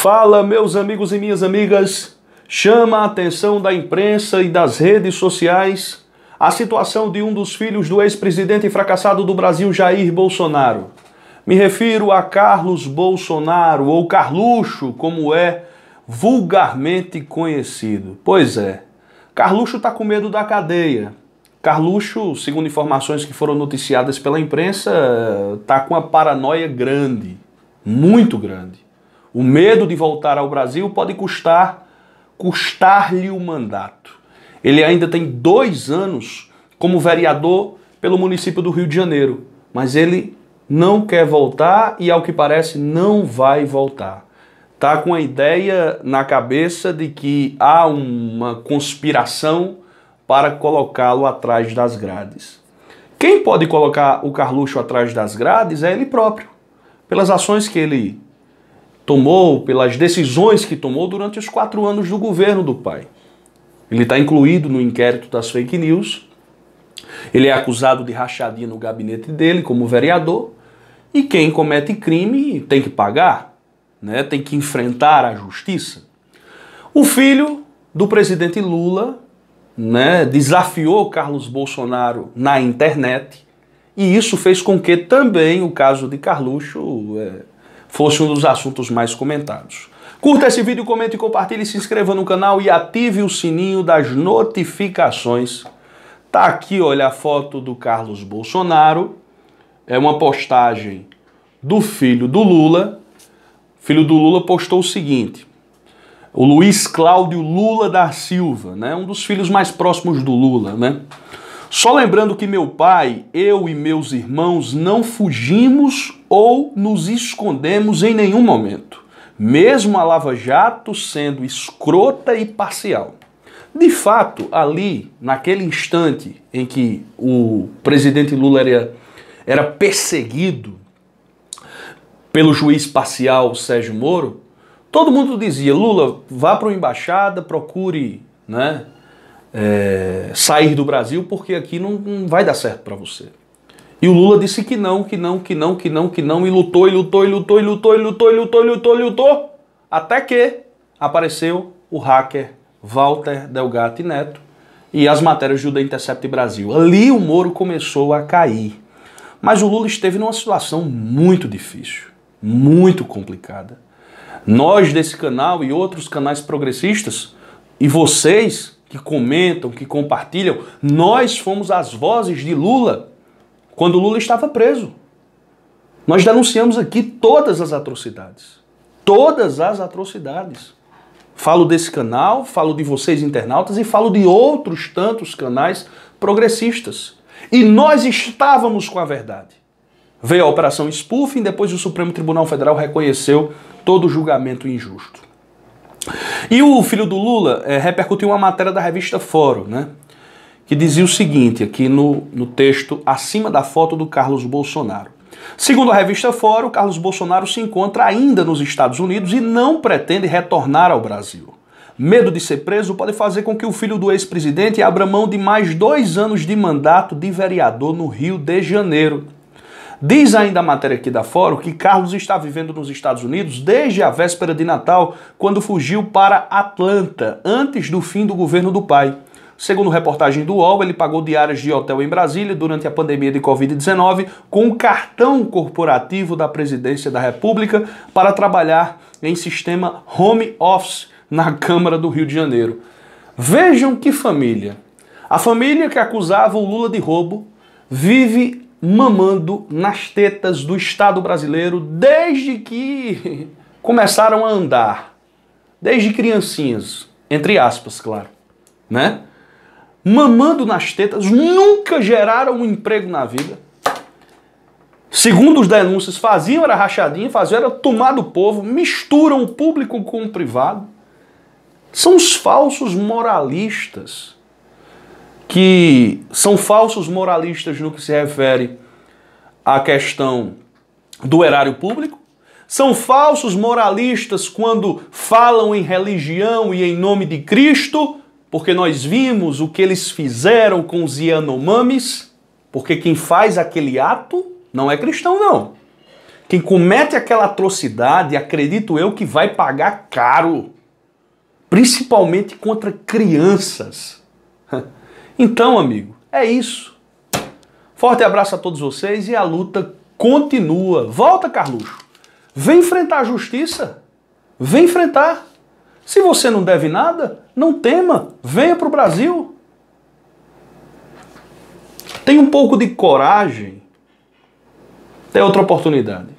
Fala, meus amigos e minhas amigas. Chama a atenção da imprensa e das redes sociais a situação de um dos filhos do ex-presidente fracassado do Brasil, Jair Bolsonaro. Me refiro a Carlos Bolsonaro, ou Carluxo, como é vulgarmente conhecido. Pois é, Carluxo está com medo da cadeia. Carluxo, segundo informações que foram noticiadas pela imprensa, está com uma paranoia grande, muito grande. O medo de voltar ao Brasil pode custar custar-lhe o mandato. Ele ainda tem dois anos como vereador pelo município do Rio de Janeiro, mas ele não quer voltar e, ao que parece, não vai voltar. Tá com a ideia na cabeça de que há uma conspiração para colocá-lo atrás das grades. Quem pode colocar o Carluxo atrás das grades é ele próprio, pelas ações que ele tomou, pelas decisões que tomou durante os quatro anos do governo do pai. Ele está incluído no inquérito das fake news. Ele é acusado de rachadinha no gabinete dele como vereador. E quem comete crime tem que pagar, né? tem que enfrentar a justiça. O filho do presidente Lula né, desafiou Carlos Bolsonaro na internet. E isso fez com que também o caso de Carluxo é, fosse um dos assuntos mais comentados. Curta esse vídeo, comente, compartilhe, se inscreva no canal e ative o sininho das notificações. Tá aqui, olha, a foto do Carlos Bolsonaro. É uma postagem do filho do Lula. O filho do Lula postou o seguinte: o Luiz Cláudio Lula da Silva, né? Um dos filhos mais próximos do Lula, né? Só lembrando que meu pai, eu e meus irmãos não fugimos ou nos escondemos em nenhum momento, mesmo a Lava Jato sendo escrota e parcial. De fato, ali, naquele instante em que o presidente Lula era, era perseguido pelo juiz parcial Sérgio Moro, todo mundo dizia: Lula, vá para uma embaixada, procure né, é, sair do Brasil porque aqui não, não vai dar certo para você. E o Lula disse que não, que não, que não, que não, que não, e lutou, e lutou, e lutou, e lutou, e lutou, e lutou, e lutou, e lutou, até que apareceu o hacker Walter Delgatti Neto e as matérias do The Intercept Brasil. Ali o Moro começou a cair. Mas o Lula esteve numa situação muito difícil, muito complicada. Nós desse canal e outros canais progressistas, e vocês, que comentam, que compartilham. Nós fomos as vozes de Lula quando Lula estava preso. Nós denunciamos aqui todas as atrocidades. Todas as atrocidades. Falo desse canal, falo de vocês internautas e falo de outros tantos canais progressistas. E nós estávamos com a verdade. Veio a operação Spoofing, depois o Supremo Tribunal Federal reconheceu todo o julgamento injusto. E o filho do Lula é, repercutiu uma matéria da revista Fórum, né? Que dizia o seguinte, aqui no, no texto acima da foto do Carlos Bolsonaro. Segundo a revista Fórum, Carlos Bolsonaro se encontra ainda nos Estados Unidos e não pretende retornar ao Brasil. Medo de ser preso pode fazer com que o filho do ex-presidente abra mão de mais dois anos de mandato de vereador no Rio de Janeiro. Diz ainda a matéria aqui da Fórum que Carlos está vivendo nos Estados Unidos desde a véspera de Natal, quando fugiu para Atlanta, antes do fim do governo do pai. Segundo reportagem do UOL, ele pagou diárias de hotel em Brasília durante a pandemia de Covid-19 com o cartão corporativo da Presidência da República para trabalhar em sistema home office na Câmara do Rio de Janeiro. Vejam que família! A família que acusava o Lula de roubo vive mamando nas tetas do Estado brasileiro desde que começaram a andar, desde criancinhas, entre aspas, claro, né? Mamando nas tetas, nunca geraram um emprego na vida. Segundo os denúncias, faziam era rachadinha, faziam era tomar do povo, misturam o público com o privado. São os falsos moralistas que são falsos moralistas no que se refere à questão do erário público, são falsos moralistas quando falam em religião e em nome de Cristo, porque nós vimos o que eles fizeram com os Yanomamis, porque quem faz aquele ato não é cristão, não. Quem comete aquela atrocidade, acredito eu que vai pagar caro, principalmente contra crianças. Então, amigo, é isso. Forte abraço a todos vocês e a luta continua. Volta, Carluxo. Vem enfrentar a justiça. Vem enfrentar. Se você não deve nada, não tema. Venha para o Brasil. Tenha um pouco de coragem. Até outra oportunidade.